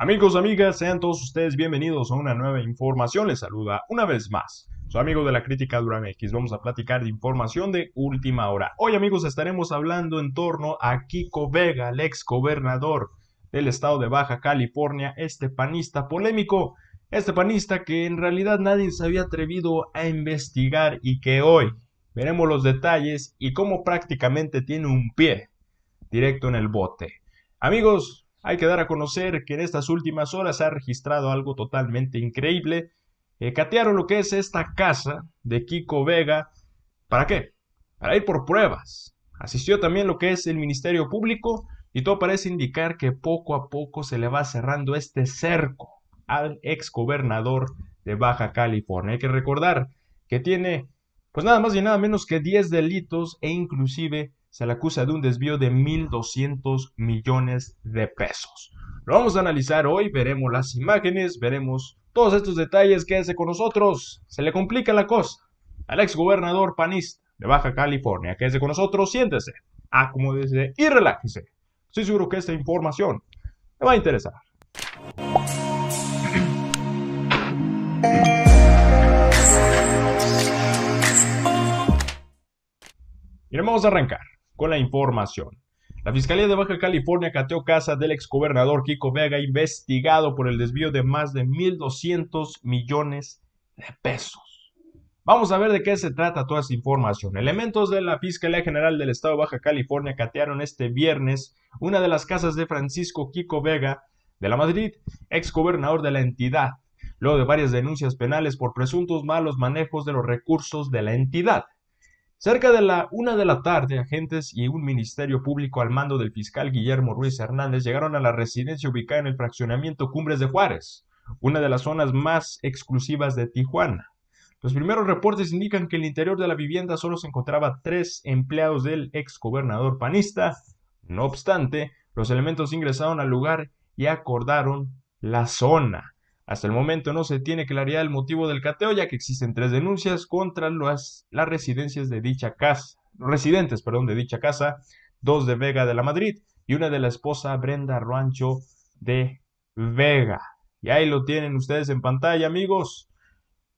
Amigos, amigas, sean todos ustedes bienvenidos a una nueva información. Les saluda una vez más su amigo de la crítica Durán X. Vamos a platicar de información de última hora. Hoy, amigos, estaremos hablando en torno a Kiko Vega, el ex gobernador del estado de Baja California, este panista polémico, este panista que en realidad nadie se había atrevido a investigar y que hoy veremos los detalles y cómo prácticamente tiene un pie directo en el bote. Amigos, hay que dar a conocer que en estas últimas horas ha registrado algo totalmente increíble. Eh, catearon lo que es esta casa de Kiko Vega. ¿Para qué? Para ir por pruebas. Asistió también lo que es el Ministerio Público y todo parece indicar que poco a poco se le va cerrando este cerco al ex gobernador de Baja California. Hay que recordar que tiene, pues nada más y nada menos que 10 delitos e inclusive se le acusa de un desvío de 1.200 millones de pesos. Lo vamos a analizar hoy, veremos las imágenes, veremos todos estos detalles, quédense con nosotros, se le complica la cosa al ex gobernador panista de Baja California, quédense con nosotros, siéntese, acomódese ah, y relájese. Estoy seguro que esta información le va a interesar. Y vamos a arrancar con la información. La Fiscalía de Baja California cateó casa del exgobernador Kiko Vega, investigado por el desvío de más de 1.200 millones de pesos. Vamos a ver de qué se trata toda esta información. Elementos de la Fiscalía General del Estado de Baja California catearon este viernes una de las casas de Francisco Kiko Vega de la Madrid, exgobernador de la entidad, luego de varias denuncias penales por presuntos malos manejos de los recursos de la entidad. Cerca de la una de la tarde, agentes y un ministerio público al mando del fiscal Guillermo Ruiz Hernández llegaron a la residencia ubicada en el fraccionamiento Cumbres de Juárez, una de las zonas más exclusivas de Tijuana. Los primeros reportes indican que en el interior de la vivienda solo se encontraba tres empleados del ex gobernador panista. No obstante, los elementos ingresaron al lugar y acordaron la zona. Hasta el momento no se tiene claridad el motivo del cateo, ya que existen tres denuncias contra las, residencias de dicha casa, residentes, perdón, de dicha casa, dos de Vega de la Madrid y una de la esposa Brenda Rancho de Vega. Y ahí lo tienen ustedes en pantalla, amigos.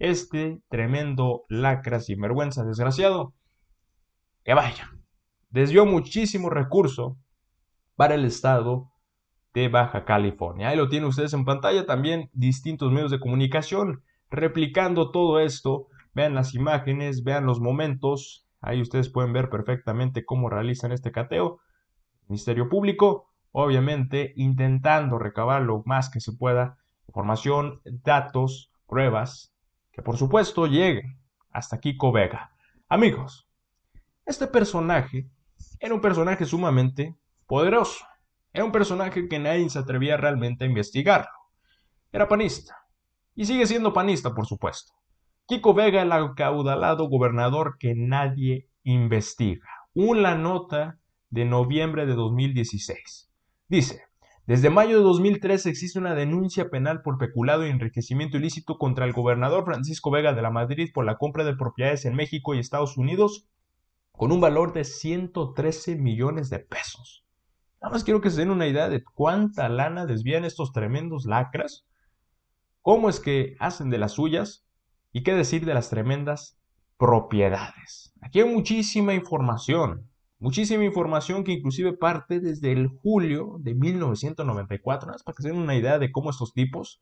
Este tremendo y vergüenza desgraciado. Que vaya. Desvió muchísimo recurso para el Estado de Baja California. Ahí lo tienen ustedes en pantalla, también distintos medios de comunicación replicando todo esto. Vean las imágenes, vean los momentos. Ahí ustedes pueden ver perfectamente cómo realizan este cateo. Ministerio Público, obviamente, intentando recabar lo más que se pueda, información, datos, pruebas, que por supuesto lleguen hasta Kiko Vega. Amigos, este personaje era un personaje sumamente poderoso. Era un personaje que nadie se atrevía realmente a investigarlo. Era panista. Y sigue siendo panista, por supuesto. Kiko Vega, el acaudalado gobernador que nadie investiga. Una nota de noviembre de 2016. Dice, desde mayo de 2013 existe una denuncia penal por peculado y e enriquecimiento ilícito contra el gobernador Francisco Vega de la Madrid por la compra de propiedades en México y Estados Unidos con un valor de 113 millones de pesos. Nada más quiero que se den una idea de cuánta lana desvían estos tremendos lacras, cómo es que hacen de las suyas y qué decir de las tremendas propiedades. Aquí hay muchísima información, muchísima información que inclusive parte desde el julio de 1994, más para que se den una idea de cómo estos tipos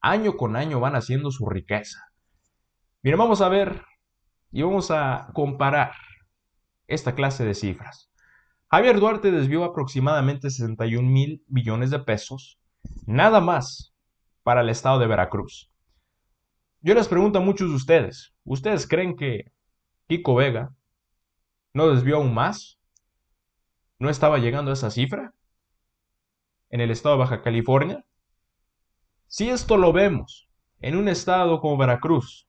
año con año van haciendo su riqueza. Miren, vamos a ver y vamos a comparar esta clase de cifras. Javier Duarte desvió aproximadamente 61 mil millones de pesos, nada más, para el estado de Veracruz. Yo les pregunto a muchos de ustedes, ¿ustedes creen que Kiko Vega no desvió aún más? ¿No estaba llegando a esa cifra? ¿En el estado de Baja California? Si esto lo vemos en un estado como Veracruz,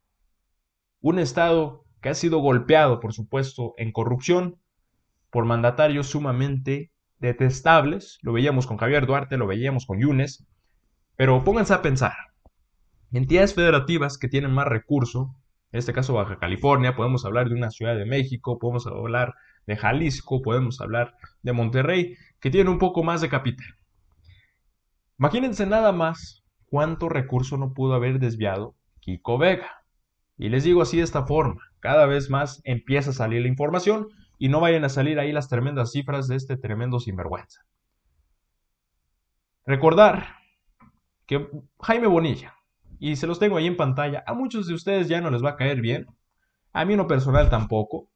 un estado que ha sido golpeado, por supuesto, en corrupción, por mandatarios sumamente detestables. Lo veíamos con Javier Duarte, lo veíamos con Yunes. Pero pónganse a pensar. Entidades federativas que tienen más recurso, en este caso Baja California, podemos hablar de una Ciudad de México, podemos hablar de Jalisco, podemos hablar de Monterrey, que tienen un poco más de capital. Imagínense nada más cuánto recurso no pudo haber desviado Kiko Vega. Y les digo así de esta forma, cada vez más empieza a salir la información, y no vayan a salir ahí las tremendas cifras de este tremendo sinvergüenza. Recordar que Jaime Bonilla, y se los tengo ahí en pantalla, a muchos de ustedes ya no les va a caer bien, a mí no personal tampoco.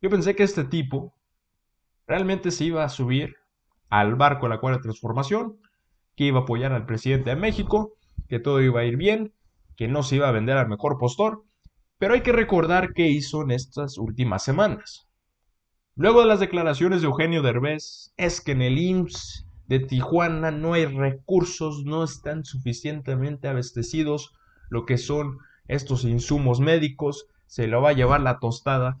Yo pensé que este tipo realmente se iba a subir al barco de la cuarta transformación, que iba a apoyar al presidente de México, que todo iba a ir bien, que no se iba a vender al mejor postor, pero hay que recordar qué hizo en estas últimas semanas. Luego de las declaraciones de Eugenio Derbez, es que en el IMSS de Tijuana no hay recursos, no están suficientemente abastecidos lo que son estos insumos médicos, se lo va a llevar la tostada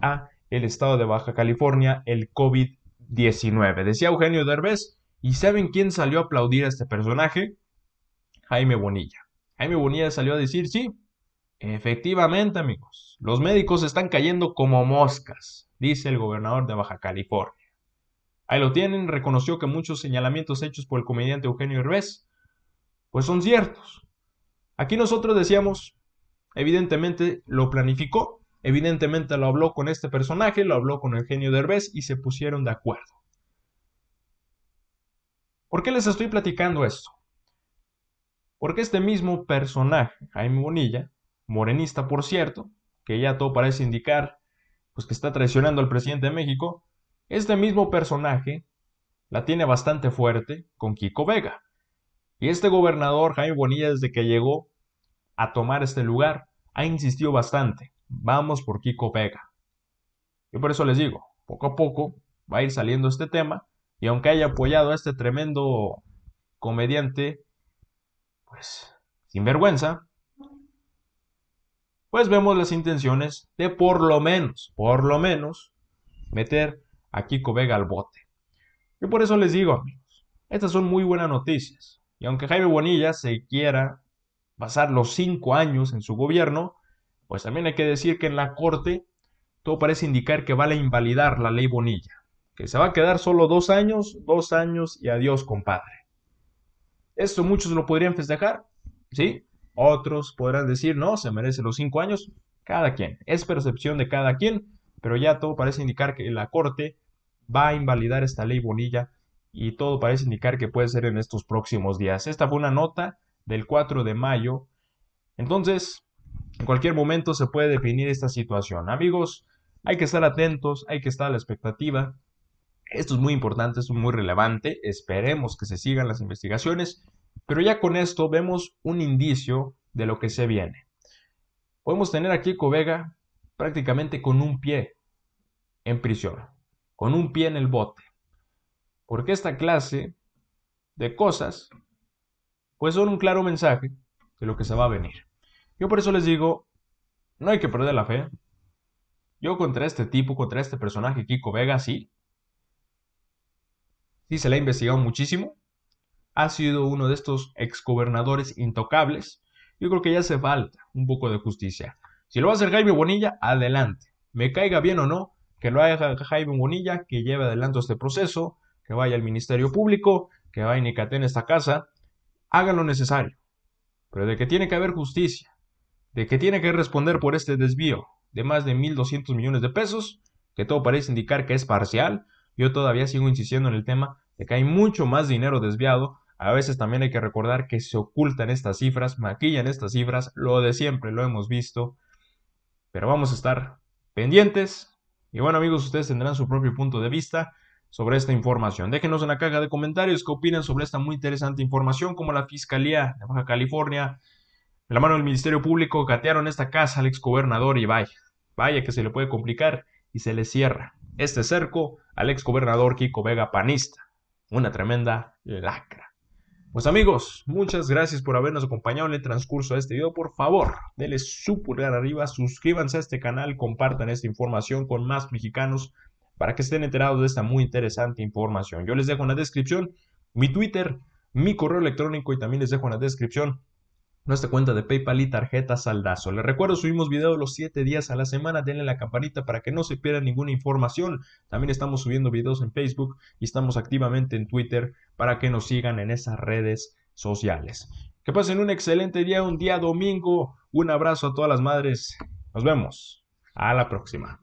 a el estado de Baja California el COVID-19. Decía Eugenio Derbez, ¿y saben quién salió a aplaudir a este personaje? Jaime Bonilla. Jaime Bonilla salió a decir, sí, Efectivamente, amigos, los médicos están cayendo como moscas, dice el gobernador de Baja California. Ahí lo tienen, reconoció que muchos señalamientos hechos por el comediante Eugenio Herbés, pues son ciertos. Aquí nosotros decíamos, evidentemente lo planificó, evidentemente lo habló con este personaje, lo habló con Eugenio Derbez y se pusieron de acuerdo. ¿Por qué les estoy platicando esto? Porque este mismo personaje, Jaime Bonilla, morenista por cierto, que ya todo parece indicar, pues que está traicionando al presidente de México, este mismo personaje la tiene bastante fuerte con Kiko Vega. Y este gobernador, Jaime Bonilla, desde que llegó a tomar este lugar, ha insistido bastante. Vamos por Kiko Vega. Yo por eso les digo, poco a poco va a ir saliendo este tema, y aunque haya apoyado a este tremendo comediante, pues, sin vergüenza, pues vemos las intenciones de por lo menos, por lo menos, meter a Kiko Vega al bote. Y por eso les digo, amigos, estas son muy buenas noticias. Y aunque Jaime Bonilla se quiera pasar los cinco años en su gobierno, pues también hay que decir que en la Corte todo parece indicar que vale invalidar la ley Bonilla, que se va a quedar solo dos años, dos años y adiós, compadre. Esto muchos lo podrían festejar, ¿sí? Otros podrán decir, no, se merece los cinco años. Cada quien. Es percepción de cada quien, pero ya todo parece indicar que la Corte va a invalidar esta ley Bonilla y todo parece indicar que puede ser en estos próximos días. Esta fue una nota del 4 de mayo. Entonces, en cualquier momento se puede definir esta situación. Amigos, hay que estar atentos, hay que estar a la expectativa. Esto es muy importante, esto es muy relevante. Esperemos que se sigan las investigaciones pero ya con esto vemos un indicio de lo que se viene. Podemos tener aquí Vega prácticamente con un pie en prisión, con un pie en el bote. Porque esta clase de cosas, pues son un claro mensaje de lo que se va a venir. Yo por eso les digo, no hay que perder la fe. Yo contra este tipo, contra este personaje, Kiko Vega, sí. Sí se le ha investigado muchísimo ha sido uno de estos exgobernadores intocables, yo creo que ya hace falta un poco de justicia. Si lo va a hacer Jaime Bonilla, adelante. Me caiga bien o no, que lo haga Jaime Bonilla, que lleve adelante este proceso, que vaya al Ministerio Público, que vaya Nicate en esta casa, haga lo necesario. Pero de que tiene que haber justicia, de que tiene que responder por este desvío de más de 1.200 millones de pesos, que todo parece indicar que es parcial, yo todavía sigo insistiendo en el tema de que hay mucho más dinero desviado a veces también hay que recordar que se ocultan estas cifras, maquillan estas cifras, lo de siempre lo hemos visto, pero vamos a estar pendientes. Y bueno amigos, ustedes tendrán su propio punto de vista sobre esta información. Déjenos en la caja de comentarios qué opinan sobre esta muy interesante información, como la Fiscalía de Baja California, la mano del Ministerio Público, catearon esta casa al exgobernador y vaya, vaya que se le puede complicar y se le cierra este cerco al exgobernador Kiko Vega Panista. Una tremenda lacra. Pues amigos, muchas gracias por habernos acompañado en el transcurso de este video. Por favor, denle su pulgar arriba, suscríbanse a este canal, compartan esta información con más mexicanos para que estén enterados de esta muy interesante información. Yo les dejo en la descripción mi Twitter, mi correo electrónico y también les dejo en la descripción nuestra cuenta de PayPal y tarjeta Saldazo. Les recuerdo, subimos videos los 7 días a la semana, denle la campanita para que no se pierda ninguna información. También estamos subiendo videos en Facebook y estamos activamente en Twitter para que nos sigan en esas redes sociales. Que pasen un excelente día, un día domingo. Un abrazo a todas las madres. Nos vemos. A la próxima.